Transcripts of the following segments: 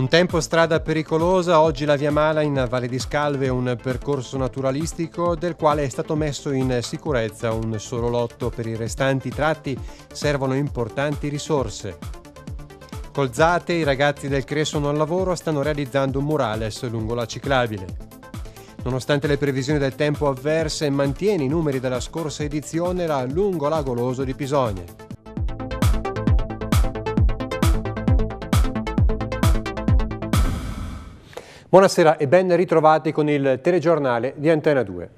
Un tempo strada pericolosa, oggi la Via Mala in Valle di Scalve è un percorso naturalistico del quale è stato messo in sicurezza un solo lotto. Per i restanti tratti servono importanti risorse. Colzate, i ragazzi del Cresono al lavoro stanno realizzando un murales lungo la ciclabile. Nonostante le previsioni del tempo avverse, mantiene i numeri della scorsa edizione la lungo lagoloso di Pisogne. Buonasera e ben ritrovati con il telegiornale di Antena 2.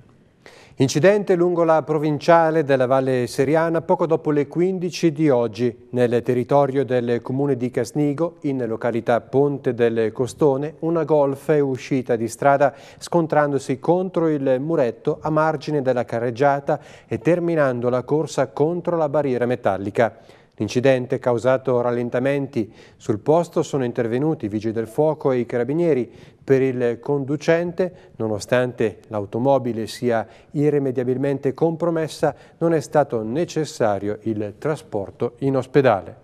Incidente lungo la provinciale della Valle Seriana poco dopo le 15 di oggi nel territorio del comune di Casnigo, in località Ponte del Costone, una golf è uscita di strada scontrandosi contro il muretto a margine della carreggiata e terminando la corsa contro la barriera metallica. L'incidente causato rallentamenti. Sul posto sono intervenuti i vigili del fuoco e i carabinieri. Per il conducente, nonostante l'automobile sia irrimediabilmente compromessa, non è stato necessario il trasporto in ospedale.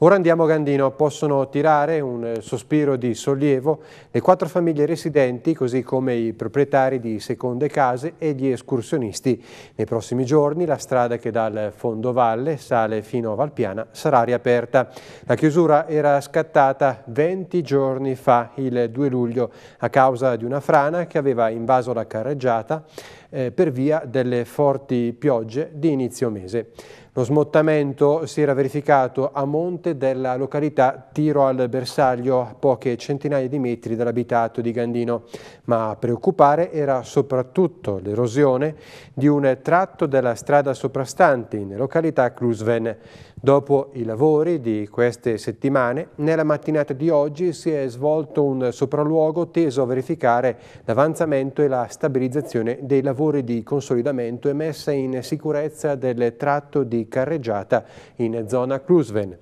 Ora andiamo a Gandino, possono tirare un eh, sospiro di sollievo le quattro famiglie residenti, così come i proprietari di seconde case e gli escursionisti. Nei prossimi giorni la strada che dal fondovalle sale fino a Valpiana sarà riaperta. La chiusura era scattata 20 giorni fa, il 2 luglio, a causa di una frana che aveva invaso la carreggiata eh, per via delle forti piogge di inizio mese. Lo smottamento si era verificato a monte della località Tiro al Bersaglio, a poche centinaia di metri dall'abitato di Gandino, ma a preoccupare era soprattutto l'erosione di un tratto della strada soprastante in località Crusven. Dopo i lavori di queste settimane, nella mattinata di oggi si è svolto un sopralluogo teso a verificare l'avanzamento e la stabilizzazione dei lavori di consolidamento e messa in sicurezza del tratto di carreggiata in zona Crusven.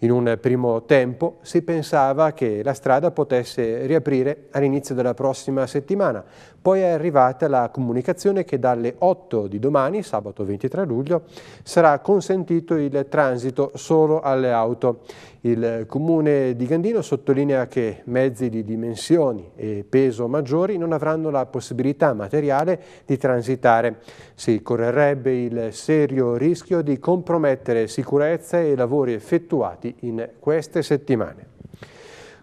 In un primo tempo si pensava che la strada potesse riaprire all'inizio della prossima settimana, poi è arrivata la comunicazione che dalle 8 di domani, sabato 23 luglio, sarà consentito il transito solo alle auto. Il comune di Gandino sottolinea che mezzi di dimensioni e peso maggiori non avranno la possibilità materiale di transitare. Si correrebbe il serio rischio di compromettere sicurezza e lavori effettuati in queste settimane.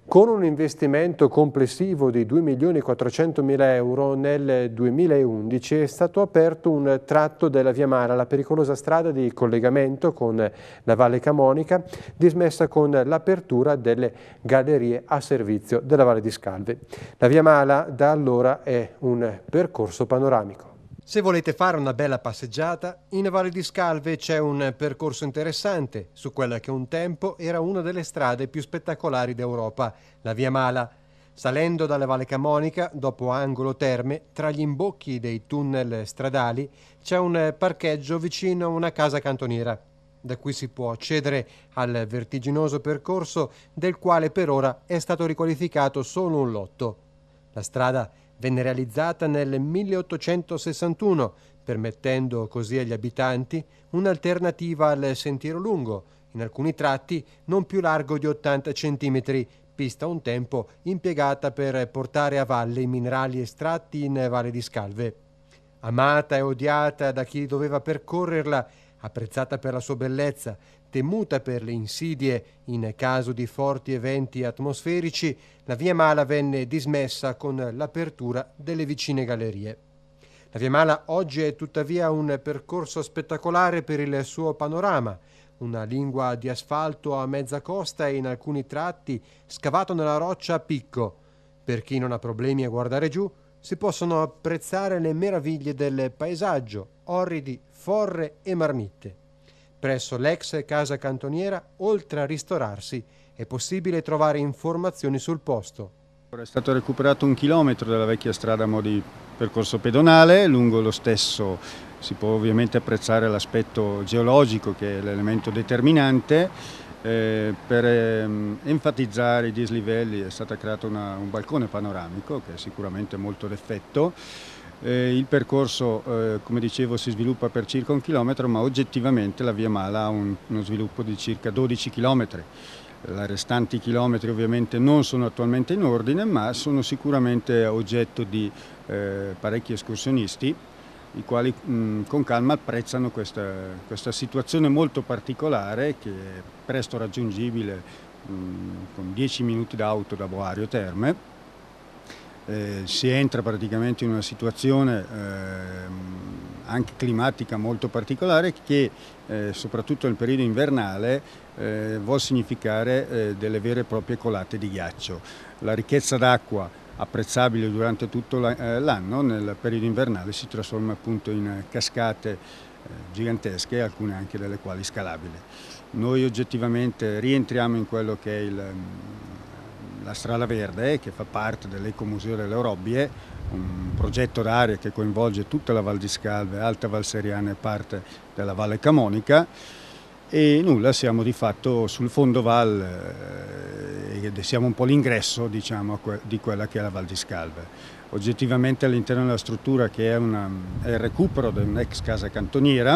Con un investimento complessivo di 2 milioni 400 mila euro nel 2011 è stato aperto un tratto della Via Mara, la pericolosa strada di collegamento con la Valle Camonica, dismessa con l'apertura delle gallerie a servizio della Valle di Scalve. La Via Mala da allora è un percorso panoramico. Se volete fare una bella passeggiata, in Valle di Scalve c'è un percorso interessante su quella che un tempo era una delle strade più spettacolari d'Europa, la Via Mala. Salendo dalla Valle Camonica, dopo Angolo Terme, tra gli imbocchi dei tunnel stradali, c'è un parcheggio vicino a una casa cantoniera. Da qui si può accedere al vertiginoso percorso del quale per ora è stato riqualificato solo un lotto. La strada è venne realizzata nel 1861, permettendo così agli abitanti un'alternativa al sentiero lungo, in alcuni tratti non più largo di 80 cm, pista un tempo impiegata per portare a valle i minerali estratti in Valle di Scalve. Amata e odiata da chi doveva percorrerla, apprezzata per la sua bellezza, temuta per le insidie in caso di forti eventi atmosferici, la via Mala venne dismessa con l'apertura delle vicine gallerie. La via Mala oggi è tuttavia un percorso spettacolare per il suo panorama, una lingua di asfalto a mezza costa e in alcuni tratti scavato nella roccia a picco. Per chi non ha problemi a guardare giù, si possono apprezzare le meraviglie del paesaggio, orridi, forre e marmitte. Presso l'ex casa cantoniera, oltre a ristorarsi, è possibile trovare informazioni sul posto. È stato recuperato un chilometro della vecchia strada a modo di percorso pedonale, lungo lo stesso si può ovviamente apprezzare l'aspetto geologico che è l'elemento determinante. Eh, per ehm, enfatizzare i dislivelli è stato creato una, un balcone panoramico che è sicuramente molto d'effetto. Eh, il percorso, eh, come dicevo, si sviluppa per circa un chilometro, ma oggettivamente la Via Mala ha un, uno sviluppo di circa 12 chilometri. I restanti chilometri ovviamente non sono attualmente in ordine, ma sono sicuramente oggetto di eh, parecchi escursionisti, i quali mh, mm, con calma apprezzano questa, questa, situazione molto particolare che è presto raggiungibile mh, mm, con 10 minuti d'auto da Boario Terme eh, si entra praticamente in una situazione eh, anche climatica molto particolare che eh, soprattutto nel periodo invernale eh, vuol significare eh, delle vere e proprie colate di ghiaccio. La ricchezza d'acqua apprezzabile durante tutto l'anno, nel periodo invernale si trasforma appunto in cascate gigantesche, alcune anche delle quali scalabili. Noi oggettivamente rientriamo in quello che è il la Strada Verde che fa parte dell'Ecomuseo delle Orobbie, un progetto d'area che coinvolge tutta la Val di Scalve, Alta Val Seriana e parte della Valle Camonica e nulla, siamo di fatto sul fondo Val eh, ed siamo un po' l'ingresso diciamo, di quella che è la Val di Scalve. Oggettivamente all'interno della struttura che è, una, è il recupero di un'ex casa cantoniera,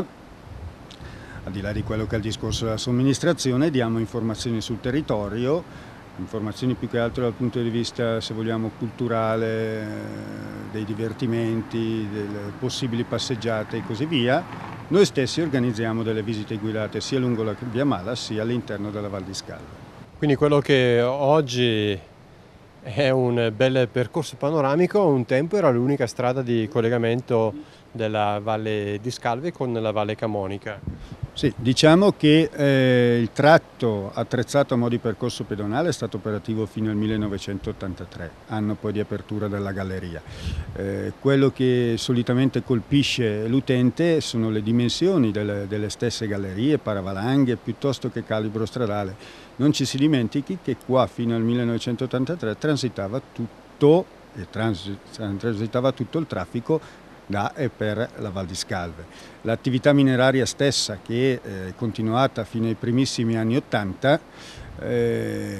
al di là di quello che è il discorso della somministrazione, diamo informazioni sul territorio, informazioni più che altro dal punto di vista, se vogliamo, culturale, eh, dei divertimenti, delle possibili passeggiate e così via. Noi stessi organizziamo delle visite guidate sia lungo la via Mala sia all'interno della Val di Scalvo. Quindi quello che oggi è un bel percorso panoramico, un tempo era l'unica strada di collegamento della Valle di Scalve con la Valle Camonica. Sì, diciamo che eh, il tratto attrezzato a modo di percorso pedonale è stato operativo fino al 1983, anno poi di apertura della galleria. Eh, quello che solitamente colpisce l'utente sono le dimensioni delle, delle stesse gallerie, paravalanghe, piuttosto che calibro stradale. Non ci si dimentichi che qua fino al 1983 transitava tutto e transitava tutto il traffico da e per la Val di Scalve. L'attività mineraria stessa che eh, è continuata fino ai primissimi anni Ottanta eh,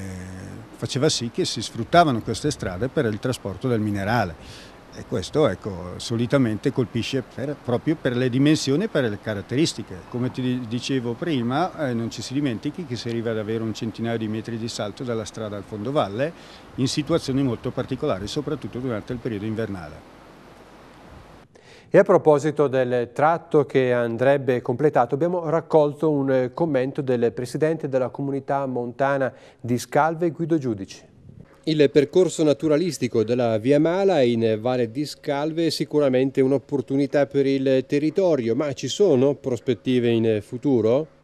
faceva sì che si sfruttavano queste strade per il trasporto del minerale e questo ecco, solitamente colpisce per, proprio per le dimensioni e per le caratteristiche. Come ti dicevo prima, eh, non ci si dimentichi che si arriva ad avere un centinaio di metri di salto dalla strada al fondovalle in situazioni molto particolari, soprattutto durante il periodo invernale. E a proposito del tratto che andrebbe completato, abbiamo raccolto un eh, commento del presidente della comunità montana di Scalve, Guido Giudici. Il percorso naturalistico della Via Mala in Valle di Scalve è sicuramente un'opportunità per il territorio, ma ci sono prospettive in futuro?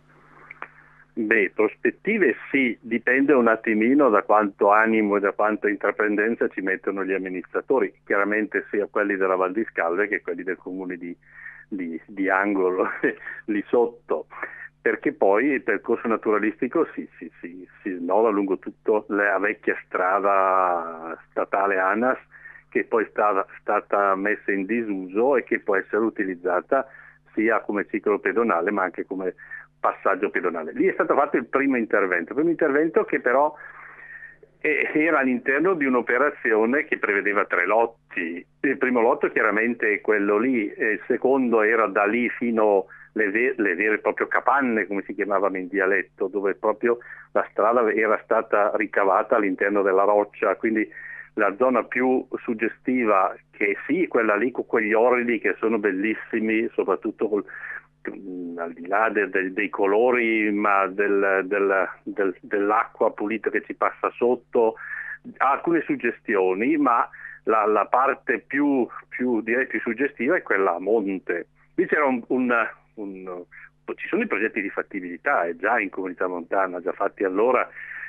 Beh, prospettive sì, dipende un attimino da quanto animo e da quanta intraprendenza ci mettono gli amministratori, chiaramente sia quelli della Val di Scalve che quelli del comune di, di, di Angolo lì sotto, perché poi il percorso naturalistico si, si, si, si snoda lungo tutta la vecchia strada statale ANAS che poi è stata, stata messa in disuso e che può essere utilizzata sia come ciclo pedonale ma anche come passaggio pedonale. Lì è stato fatto il primo intervento, il primo intervento che però era all'interno di un'operazione che prevedeva tre lotti. Il primo lotto chiaramente è quello lì, il secondo era da lì fino alle ver- vere e proprie capanne, come si chiamavano in dialetto, dove proprio la strada era stata ricavata all'interno della roccia, quindi la zona più suggestiva che sì, quella lì con quegli orli che sono bellissimi, soprattutto col, Mm, al di là de, de, dei colori, ma del, del, del, dell'acqua pulita che ci passa sotto, ha alcune suggestioni, ma la, la parte più, più, direi, più suggestiva è quella a monte. Lì c'era un, un, un, ci sono i progetti di fattibilità, eh, già in Comunità Montana, già fatti allora,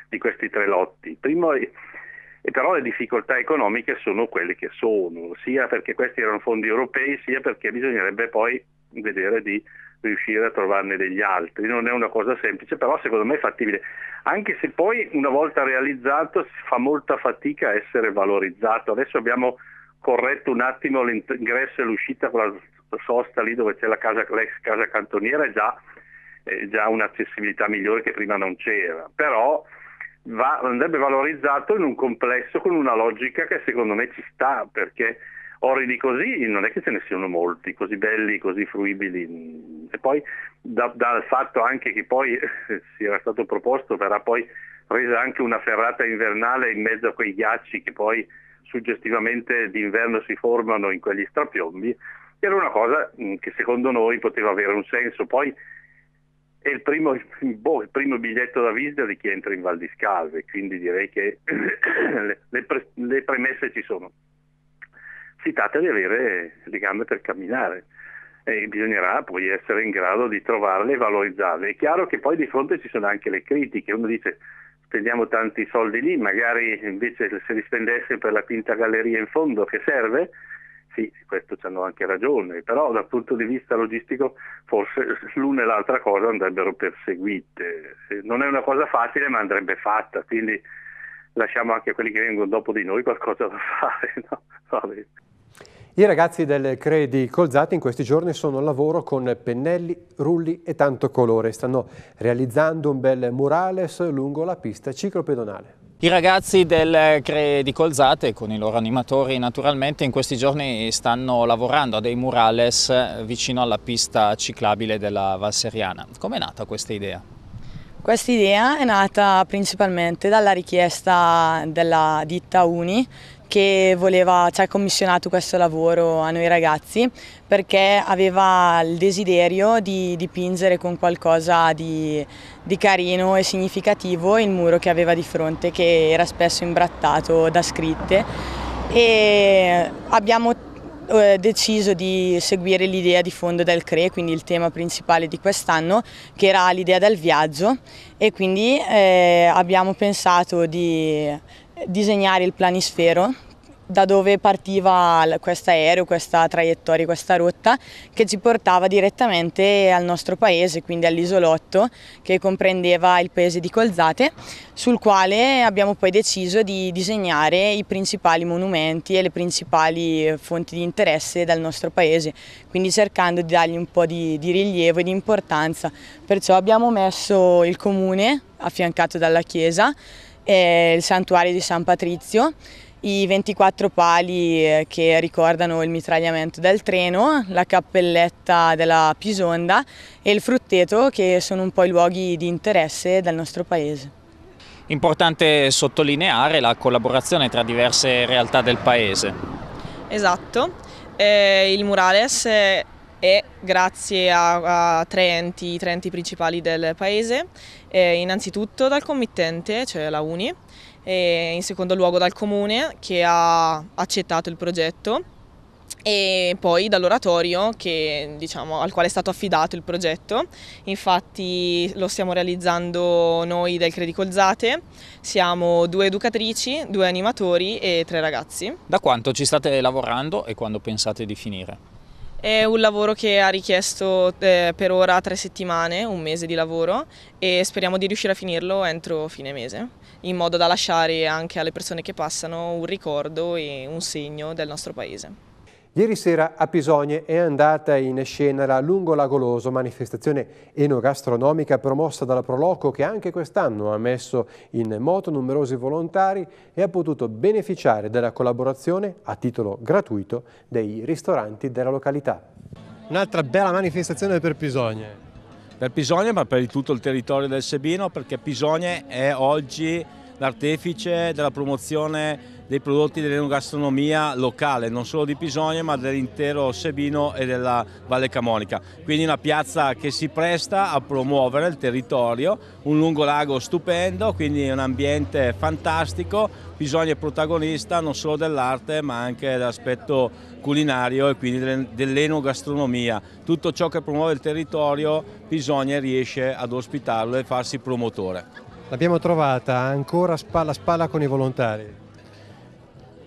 di questi tre lotti. Primo, e però le difficoltà economiche sono quelle che sono, sia perché questi erano fondi europei, sia perché bisognerebbe poi vedere di riuscire a trovarne degli altri. Non è una cosa semplice, però secondo me è fattibile, anche se poi una volta realizzato fa molta fatica a essere valorizzato. Adesso abbiamo corretto un attimo l'ingresso e l'uscita con la sosta lì dove c'è la casa, l'ex casa cantoniera, è già, è già un'accessibilità migliore che prima non c'era. Però va, andrebbe valorizzato in un complesso con una logica che secondo me ci sta, perché Oridi così non è che ce ne siano molti, così belli, così fruibili. E poi da, dal fatto anche che poi si era stato proposto, verrà poi presa anche una ferrata invernale in mezzo a quei ghiacci che poi suggestivamente d'inverno si formano in quegli strapiombi, era una cosa mm, che secondo noi poteva avere un senso. Poi è il primo, boh, il primo biglietto da visita di chi entra in Val di Scalve, quindi direi che le, pre- le premesse ci sono si tratta di avere le gambe per camminare e bisognerà poi essere in grado di trovarle e valorizzarle. È chiaro che poi di fronte ci sono anche le critiche, uno dice spendiamo tanti soldi lì, magari invece se li spendesse per la quinta galleria in fondo che serve, sì, questo ci hanno anche ragione, però dal punto di vista logistico forse l'una e l'altra cosa andrebbero perseguite. Eh, non è una cosa facile ma andrebbe fatta, quindi lasciamo anche a quelli che vengono dopo di noi qualcosa da fare. No? I ragazzi del CRE di Colzate in questi giorni sono al lavoro con pennelli, rulli e tanto colore. Stanno realizzando un bel murales lungo la pista ciclopedonale. I ragazzi del CRE di Colzate con i loro animatori naturalmente in questi giorni stanno lavorando a dei murales vicino alla pista ciclabile della Valseriana. Com'è nata questa idea? Questa idea è nata principalmente dalla richiesta della ditta Uni che voleva, ci ha commissionato questo lavoro a noi ragazzi perché aveva il desiderio di dipingere con qualcosa di, di carino e significativo il muro che aveva di fronte che era spesso imbrattato da scritte e abbiamo eh, deciso di seguire l'idea di fondo del CRE, quindi il tema principale di quest'anno, che era l'idea del viaggio e quindi eh, abbiamo pensato di disegnare il planisfero da dove partiva questo aereo, questa traiettoria, questa rotta che ci portava direttamente al nostro paese, quindi all'isolotto che comprendeva il paese di Colzate, sul quale abbiamo poi deciso di disegnare i principali monumenti e le principali fonti di interesse del nostro paese, quindi cercando di dargli un po' di, di rilievo e di importanza. Perciò abbiamo messo il comune affiancato dalla chiesa il santuario di San Patrizio, i 24 pali eh, che ricordano il mitragliamento del treno, la cappelletta della Pisonda e il frutteto che sono un po' i luoghi di interesse del nostro paese. Importante sottolineare la collaborazione tra diverse realtà del paese. Esatto, eh, il Murales e grazie a, a tre, enti, tre, enti, principali del paese, eh, innanzitutto dal committente, cioè la Uni, e in secondo luogo dal comune che ha accettato il progetto e poi dall'oratorio che, diciamo, al quale è stato affidato il progetto. Infatti lo stiamo realizzando noi del Credi Colzate, siamo due educatrici, due animatori e tre ragazzi. Da quanto ci state lavorando e quando pensate di finire? È un lavoro che ha richiesto eh, per ora tre settimane, un mese di lavoro e speriamo di riuscire a finirlo entro fine mese, in modo da lasciare anche alle persone che passano un ricordo e un segno del nostro paese. Ieri sera a Pisogne è andata in scena la Lungo Lagoloso, manifestazione enogastronomica promossa dalla Proloco che anche quest'anno ha messo in moto numerosi volontari e ha potuto beneficiare della collaborazione a titolo gratuito dei ristoranti della località. Un'altra bella manifestazione per Pisogne. Per Pisogne ma per tutto il territorio del Sebino perché Pisogne è oggi l'artefice della promozione dei prodotti dell'enogastronomia locale, non solo di Pisogna ma dell'intero Sebino e della Valle Camonica. Quindi una piazza che si presta a promuovere il territorio, un lungo lago stupendo, quindi un ambiente fantastico, Pisogna è protagonista non solo dell'arte ma anche dell'aspetto culinario e quindi dell'enogastronomia. Tutto ciò che promuove il territorio Pisogna riesce ad ospitarlo e farsi promotore. L'abbiamo trovata ancora spalla a spalla con i volontari.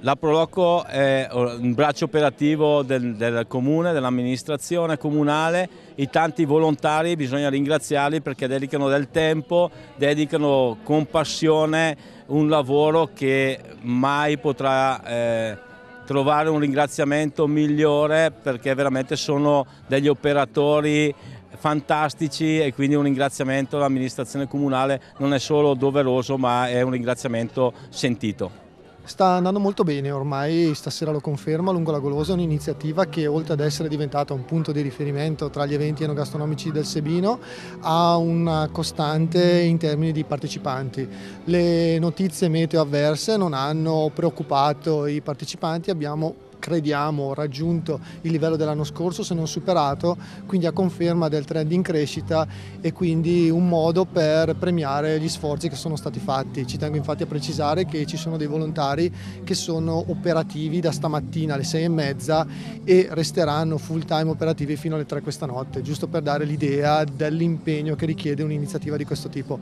La Proloco è oh, un braccio operativo del, del comune, dell'amministrazione comunale, i tanti volontari bisogna ringraziarli perché dedicano del tempo, dedicano con passione un lavoro che mai potrà eh, trovare un ringraziamento migliore perché veramente sono degli operatori fantastici e quindi un ringraziamento all'amministrazione comunale non è solo doveroso ma è un ringraziamento sentito sta andando molto bene ormai, stasera lo conferma, Lungo la Golosa è un'iniziativa che oltre ad essere diventata un punto di riferimento tra gli eventi enogastronomici del Sebino ha una costante in termini di partecipanti. Le notizie meteo avverse non hanno preoccupato i partecipanti, abbiamo crediamo raggiunto il livello dell'anno scorso se non superato, quindi a conferma del trend in crescita e quindi un modo per premiare gli sforzi che sono stati fatti. Ci tengo infatti a precisare che ci sono dei volontari che sono operativi da stamattina alle sei e mezza e resteranno full time operativi fino alle tre questa notte, giusto per dare l'idea dell'impegno che richiede un'iniziativa di questo tipo.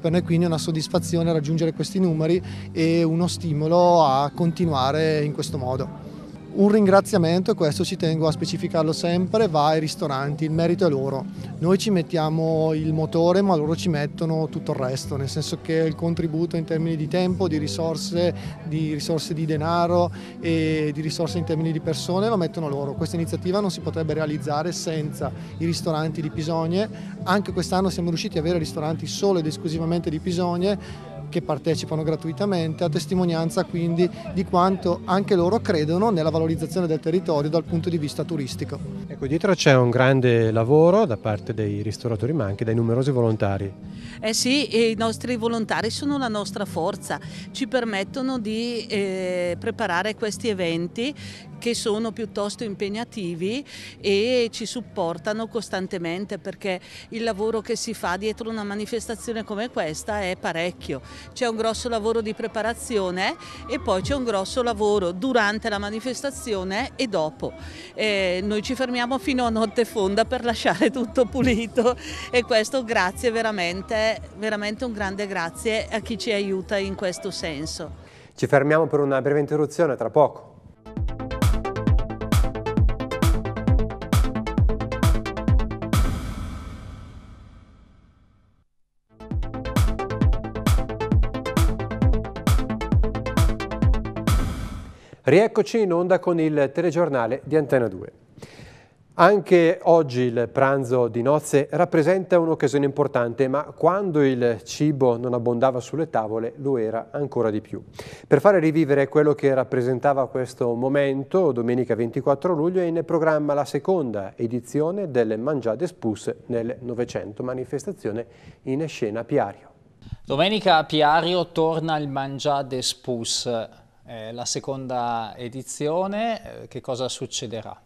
Per noi quindi è una soddisfazione raggiungere questi numeri e uno stimolo a continuare in questo modo. Un ringraziamento, e questo ci tengo a specificarlo sempre, va ai ristoranti, il merito è loro. Noi ci mettiamo il motore ma loro ci mettono tutto il resto, nel senso che il contributo in termini di tempo, di risorse, di risorse di denaro e di risorse in termini di persone lo mettono loro. Questa iniziativa non si potrebbe realizzare senza i ristoranti di Pisogne, anche quest'anno siamo riusciti ad avere ristoranti solo ed esclusivamente di Pisogne che partecipano gratuitamente, a testimonianza quindi di quanto anche loro credono nella valorizzazione del territorio dal punto di vista turistico. Ecco, dietro c'è un grande lavoro da parte dei ristoratori ma anche dai numerosi volontari. Eh sì, i nostri volontari sono la nostra forza, ci permettono di eh, preparare questi eventi che sono piuttosto impegnativi e ci supportano costantemente perché il lavoro che si fa dietro una manifestazione come questa è parecchio c'è un grosso lavoro di preparazione e poi c'è un grosso lavoro durante la manifestazione e dopo. Eh, noi ci fermiamo fino a notte fonda per lasciare tutto pulito e questo grazie veramente, veramente un grande grazie a chi ci aiuta in questo senso. Ci fermiamo per una breve interruzione tra poco. Rieccoci in onda con il telegiornale di Antena 2. Anche oggi il pranzo di nozze rappresenta un'occasione importante, ma quando il cibo non abbondava sulle tavole lo era ancora di più. Per fare rivivere quello che rappresentava questo momento, domenica 24 luglio è in programma la seconda edizione del Mangiade Spus nel Novecento, manifestazione in scena Piario. Domenica a Piario torna il Mangiade Spus eh, la seconda edizione, eh, che cosa succederà?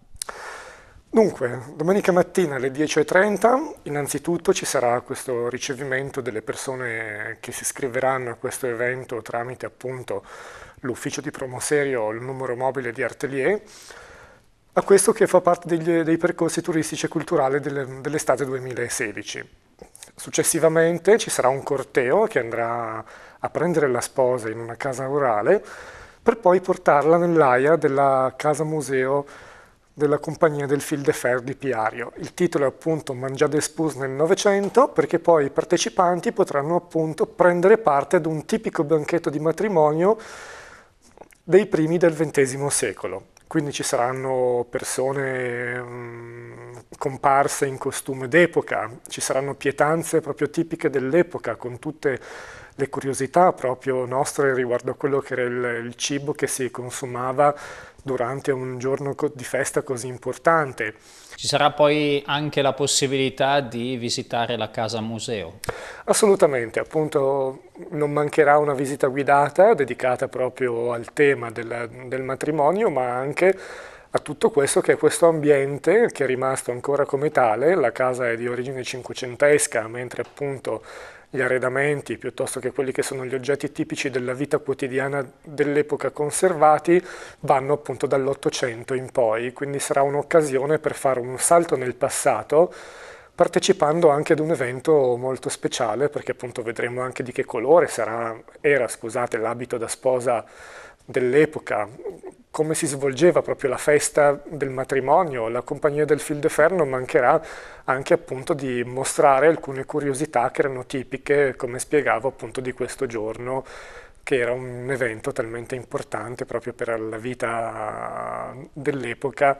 Dunque, domenica mattina alle 10.30 innanzitutto ci sarà questo ricevimento delle persone che si iscriveranno a questo evento tramite appunto l'ufficio di promoserio, il numero mobile di Artelier, a questo che fa parte degli, dei percorsi turistici e culturali dell'estate 2016. Successivamente ci sarà un corteo che andrà a prendere la sposa in una casa orale per poi portarla nell'AIA della casa museo della compagnia del Fil de Fer di Piario. Il titolo è appunto Mangiade Espus nel Novecento perché poi i partecipanti potranno appunto prendere parte ad un tipico banchetto di matrimonio dei primi del XX secolo. Quindi ci saranno persone mh, mm, comparse in costume d'epoca, ci saranno pietanze proprio tipiche dell'epoca, con tutte le curiosità proprio nostre riguardo a quello che era il, il cibo che si consumava durante un giorno di festa così importante. Ci sarà poi anche la possibilità di visitare la casa museo? Assolutamente, appunto non mancherà una visita guidata dedicata proprio al tema del, del matrimonio, ma anche a tutto questo che è questo ambiente che è rimasto ancora come tale, la casa è di origine cinquecentesca, mentre appunto gli arredamenti piuttosto che quelli che sono gli oggetti tipici della vita quotidiana dell'epoca conservati vanno appunto dall'Ottocento in poi, quindi sarà un'occasione per fare un salto nel passato partecipando anche ad un evento molto speciale perché appunto vedremo anche di che colore sarà, era scusate, l'abito da sposa dell'epoca, come si svolgeva proprio la festa del matrimonio, la compagnia del Fil de Fer non mancherà anche appunto di mostrare alcune curiosità che erano tipiche, come spiegavo appunto di questo giorno, che era un evento talmente importante proprio per la vita dell'epoca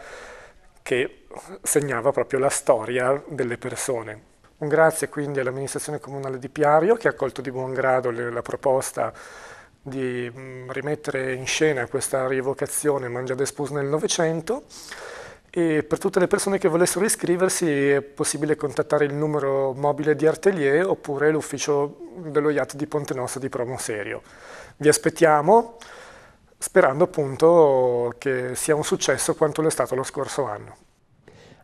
che segnava proprio la storia delle persone. Un grazie quindi all'amministrazione comunale di Piario che ha accolto di buon grado le, la proposta di mm, rimettere in scena questa rievocazione Mangia d'Espus nel Novecento e per tutte le persone che volessero iscriversi è possibile contattare il numero mobile di Artelier oppure l'ufficio dello IAT di Ponte Nossa di Serio. Vi aspettiamo sperando appunto che sia un successo quanto lo è stato lo scorso anno.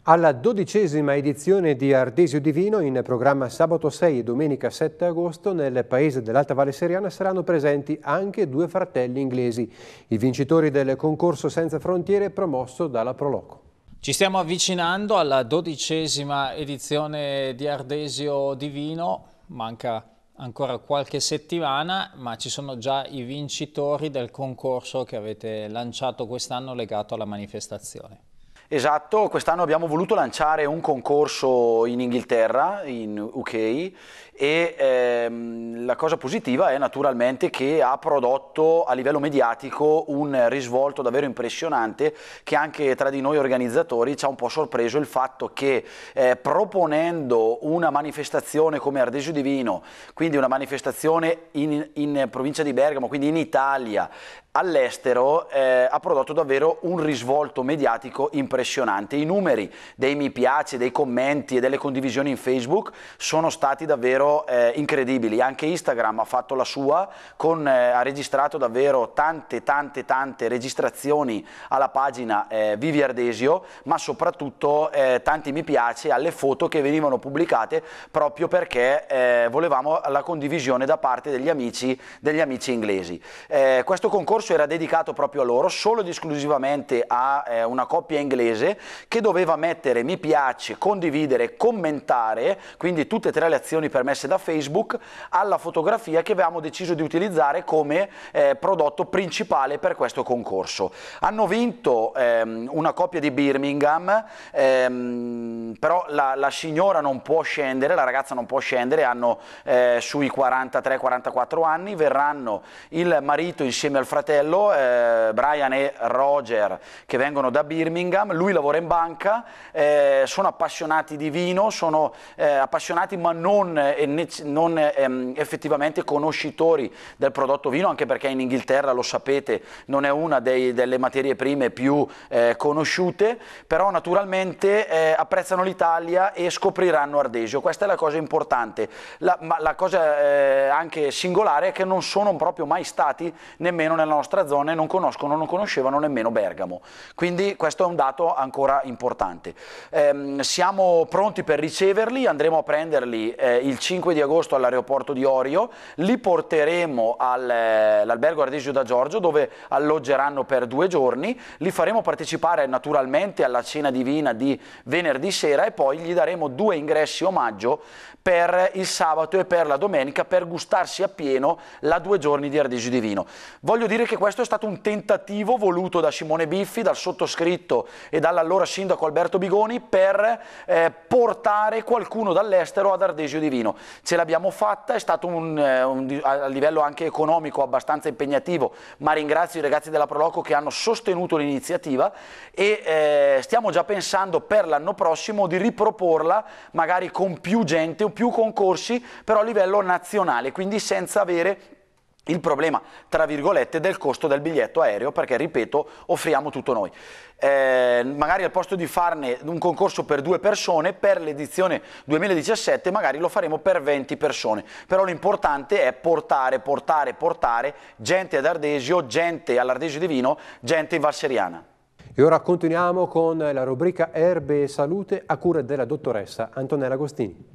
Alla dodicesima edizione di Ardesio Divino, in programma sabato 6 e domenica 7 agosto, nel paese dell'Alta Valle Seriana saranno presenti anche due fratelli inglesi, i vincitori del concorso Senza Frontiere promosso dalla Proloco. Ci stiamo avvicinando alla dodicesima edizione di Ardesio Divino, manca ancora qualche settimana, ma ci sono già i vincitori del concorso che avete lanciato quest'anno legato alla manifestazione. Esatto, quest'anno abbiamo voluto lanciare un concorso in Inghilterra, in UK, e ehm, la cosa positiva è naturalmente che ha prodotto a livello mediatico un risvolto davvero impressionante che anche tra di noi organizzatori ci ha un po' sorpreso il fatto che eh, proponendo una manifestazione come Ardesio Divino, quindi una manifestazione in, in provincia di Bergamo, quindi in Italia, all'estero eh, ha prodotto davvero un risvolto mediatico impressionante. I numeri dei mi piace, dei commenti e delle condivisioni in Facebook sono stati davvero davvero eh, incredibili. Anche Instagram ha fatto la sua, con, eh, ha registrato davvero tante, tante, tante registrazioni alla pagina eh, Vivi Ardesio, ma soprattutto eh, tanti mi piace alle foto che venivano pubblicate proprio perché eh, volevamo la condivisione da parte degli amici, degli amici inglesi. Eh, questo concorso era dedicato proprio a loro, solo ed esclusivamente a una coppia inglese che doveva mettere mi piace, condividere, commentare, quindi tutte e tre le azioni per me emesse da Facebook alla fotografia che avevamo deciso di utilizzare come eh, prodotto principale per questo concorso. Hanno vinto ehm, una coppia di Birmingham, ehm, però la, la, signora non può scendere, la ragazza non può scendere, hanno eh, sui 43-44 anni, verranno il marito insieme al fratello, eh, Brian e Roger, che vengono da Birmingham, lui lavora in banca, eh, sono appassionati di vino, sono eh, appassionati ma non non ehm, effettivamente conoscitori del prodotto vino, anche perché in Inghilterra, lo sapete, non è una dei, delle materie prime più eh, conosciute, però naturalmente eh, apprezzano l'Italia e scopriranno Ardesio. Questa è la cosa importante. La, ma la cosa eh, anche singolare è che non sono proprio mai stati nemmeno nella nostra zona e non conoscono, non conoscevano nemmeno Bergamo. Quindi questo è un dato ancora importante. Ehm, siamo pronti per riceverli, andremo a prenderli eh, il 5 5 di agosto all'aeroporto di Orio, li porteremo all'albergo eh, Ardesio da Giorgio dove alloggeranno per due giorni, li faremo partecipare naturalmente alla cena divina di venerdì sera e poi gli daremo due ingressi omaggio per il sabato e per la domenica per gustarsi appieno la due giorni di Ardesio Divino. Voglio dire che questo è stato un tentativo voluto da Simone Biffi, dal sottoscritto e dall'allora sindaco Alberto Bigoni per eh, portare qualcuno dall'estero ad Ardesio Divino ce l'abbiamo fatta, è stato un, eh, un, a livello anche economico abbastanza impegnativo, ma ringrazio i ragazzi della Proloco che hanno sostenuto l'iniziativa e eh, stiamo già pensando per l'anno prossimo di riproporla magari con più gente o più concorsi, però a livello nazionale, quindi senza avere il problema, tra virgolette, del costo del biglietto aereo, perché, ripeto, offriamo tutto noi eh, magari al posto di farne un concorso per due persone, per l'edizione 2017 magari lo faremo per 20 persone. Però l'importante è portare, portare, portare gente ad Ardesio, gente all'Ardesio di Vino, gente in Valseriana. E ora continuiamo con la rubrica Erbe e Salute a cura della dottoressa Antonella Agostini.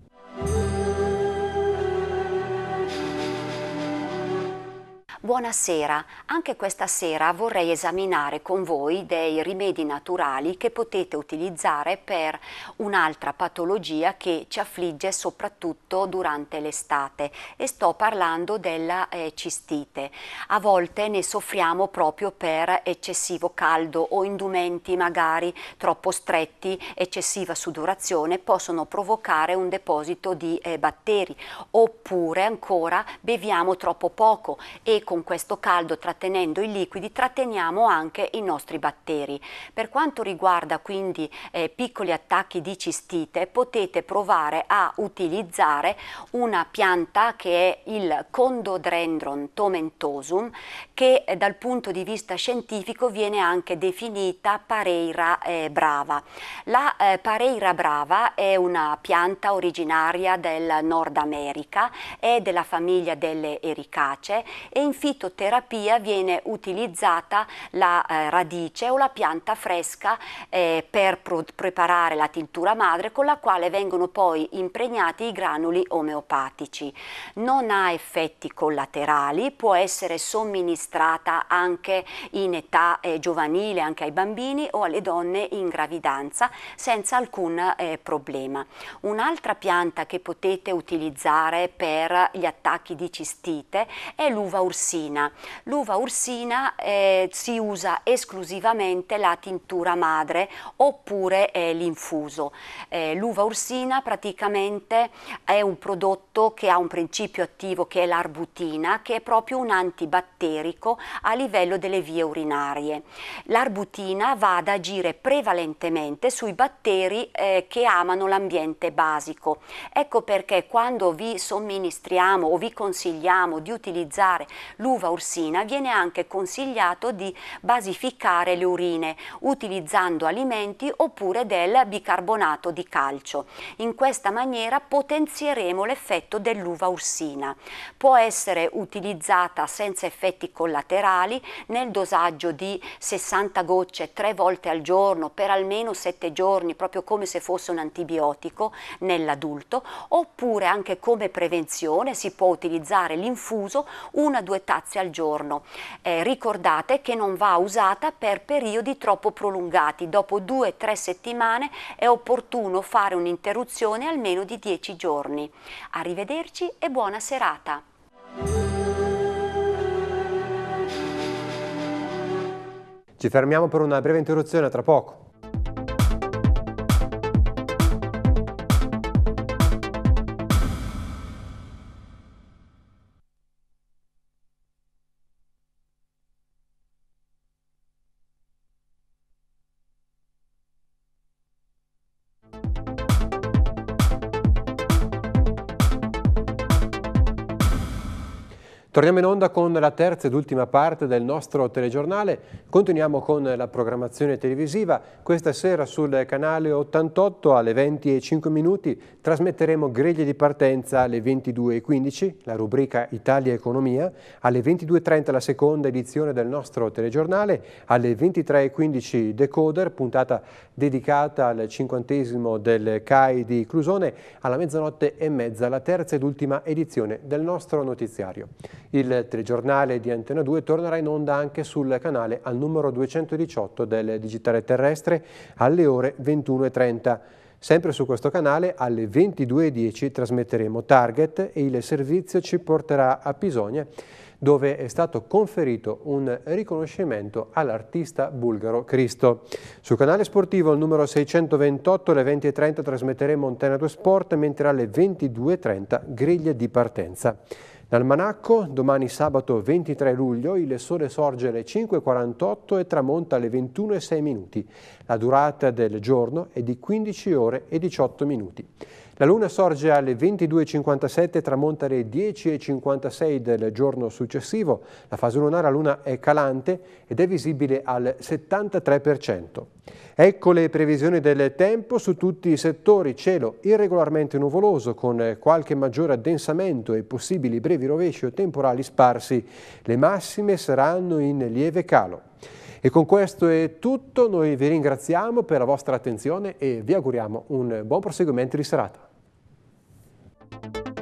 Buonasera, anche questa sera vorrei esaminare con voi dei rimedi naturali che potete utilizzare per un'altra patologia che ci affligge soprattutto durante l'estate e sto parlando della eh, cistite. A volte ne soffriamo proprio per eccessivo caldo o indumenti magari troppo stretti, eccessiva sudorazione possono provocare un deposito di eh, batteri oppure ancora beviamo troppo poco e con con questo caldo, trattenendo i liquidi, tratteniamo anche i nostri batteri. Per quanto riguarda quindi eh, piccoli attacchi di cistite, potete provare a utilizzare una pianta che è il Condodendron tomentosum, che eh, dal punto di vista scientifico viene anche definita Pareira eh, brava. La eh, Pareira brava è una pianta originaria del Nord America, è della famiglia delle ericacee e infine fitoterapia viene utilizzata la eh, radice o la pianta fresca eh, per preparare la tintura madre con la quale vengono poi impregnati i granuli omeopatici. Non ha effetti collaterali, può essere somministrata anche in età eh, giovanile, anche ai bambini o alle donne in gravidanza senza alcun eh, problema. Un'altra pianta che potete utilizzare per gli attacchi di cistite è l'uva ursina ursina. L'uva ursina eh, si usa esclusivamente la tintura madre oppure eh, l'infuso. Eh, l'uva ursina praticamente è un prodotto che ha un principio attivo che è l'arbutina, che è proprio un antibatterico a livello delle vie urinarie. L'arbutina va ad agire prevalentemente sui batteri eh, che amano l'ambiente basico. Ecco perché quando vi somministriamo o vi consigliamo di utilizzare l'uva ursina, viene anche consigliato di basificare le urine utilizzando alimenti oppure del bicarbonato di calcio. In questa maniera potenzieremo l'effetto dell'uva ursina. Può essere utilizzata senza effetti collaterali nel dosaggio di 60 gocce tre volte al giorno per almeno 7 giorni, proprio come se fosse un antibiotico nell'adulto, oppure anche come prevenzione si può utilizzare l'infuso una, due, tazze al giorno. Eh, ricordate che non va usata per periodi troppo prolungati, dopo 2-3 settimane è opportuno fare un'interruzione almeno di 10 giorni. Arrivederci e buona serata! Ci fermiamo per una breve interruzione tra poco. Torniamo in onda con la terza ed ultima parte del nostro telegiornale. Continuiamo con la programmazione televisiva. Questa sera sul canale 88 alle 20 e 5 minuti trasmetteremo Greglie di partenza alle 22.15, la rubrica Italia Economia, alle 22.30 la seconda edizione del nostro telegiornale, alle 23.15 Decoder, puntata dedicata al cinquantesimo del CAI di Clusone, alla mezzanotte e mezza la terza ed ultima edizione del nostro notiziario. Il telegiornale di Antena 2 tornerà in onda anche sul canale al numero 218 del digitale terrestre alle ore 21.30. Sempre su questo canale alle 22.10 trasmetteremo Target e il servizio ci porterà a Pisonia dove è stato conferito un riconoscimento all'artista bulgaro Cristo. Sul canale sportivo al numero 628 alle 20.30 trasmetteremo Antena 2 Sport mentre alle 22.30 griglia di partenza. Dal Manacco, domani sabato 23 luglio, il sole sorge alle 5.48 e tramonta alle 21.06 minuti. La durata del giorno è di 15 ore e 18 minuti. La luna sorge alle 22.57 tramonta alle 10.56 del giorno successivo. La fase lunare a luna è calante ed è visibile al 73%. Ecco le previsioni del tempo su tutti i settori. Cielo irregolarmente nuvoloso con qualche maggiore addensamento e possibili brevi rovesci o temporali sparsi. Le massime saranno in lieve calo. E con questo è tutto, noi vi ringraziamo per la vostra attenzione e vi auguriamo un buon proseguimento di serata. Thank you.